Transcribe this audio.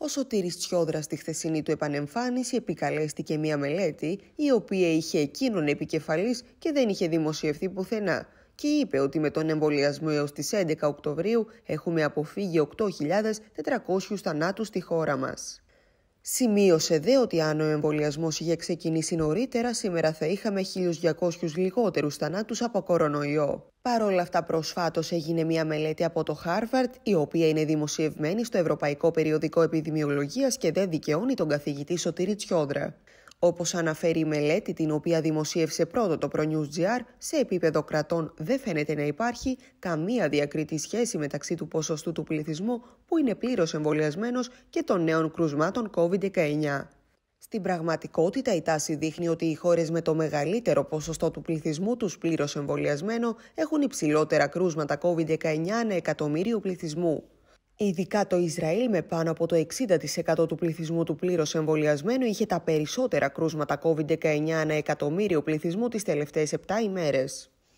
Ο Σωτήρης Τσιόδρας στη χθεσινή του επανεμφάνιση επικαλέστηκε μια μελέτη η οποία είχε εκείνον επικεφαλής και δεν είχε δημοσιευθεί πουθενά και είπε ότι με τον εμβολιασμό έως τις 11 Οκτωβρίου έχουμε αποφύγει 8.400 θανάτους στη χώρα μας. Σημείωσε δε ότι αν ο εμβολιασμός είχε ξεκινήσει νωρίτερα, σήμερα θα είχαμε 1.200 λιγότερους θανάτους από κορονοϊό. Παρ' όλα αυτά, προσφάτως έγινε μια μελέτη από το Harvard, η οποία είναι δημοσιευμένη στο Ευρωπαϊκό Περιοδικό Επιδημιολογίας και δεν δικαιώνει τον καθηγητή Σωτήρη Τσιόδρα. Όπως αναφέρει η μελέτη την οποία δημοσίευσε πρώτο το ProNews.gr, σε επίπεδο κρατών δεν φαίνεται να υπάρχει καμία διακριτή σχέση μεταξύ του ποσοστού του πληθυσμού που είναι πλήρως εμβολιασμένος και των νέων κρουσμάτων COVID-19. Στην πραγματικότητα, η τάση δείχνει ότι οι χώρες με το μεγαλύτερο ποσοστό του πληθυσμού τους πλήρως εμβολιασμένο έχουν υψηλότερα κρούσματα COVID-19 ανά εκατομμύριο πληθυσμού. Ειδικά το Ισραήλ με πάνω από το 60% του πληθυσμού του πλήρως εμβολιασμένου είχε τα περισσότερα κρούσματα COVID-19 ανά εκατομμύριο πληθυσμού τις τελευταίες 7 ημέρες.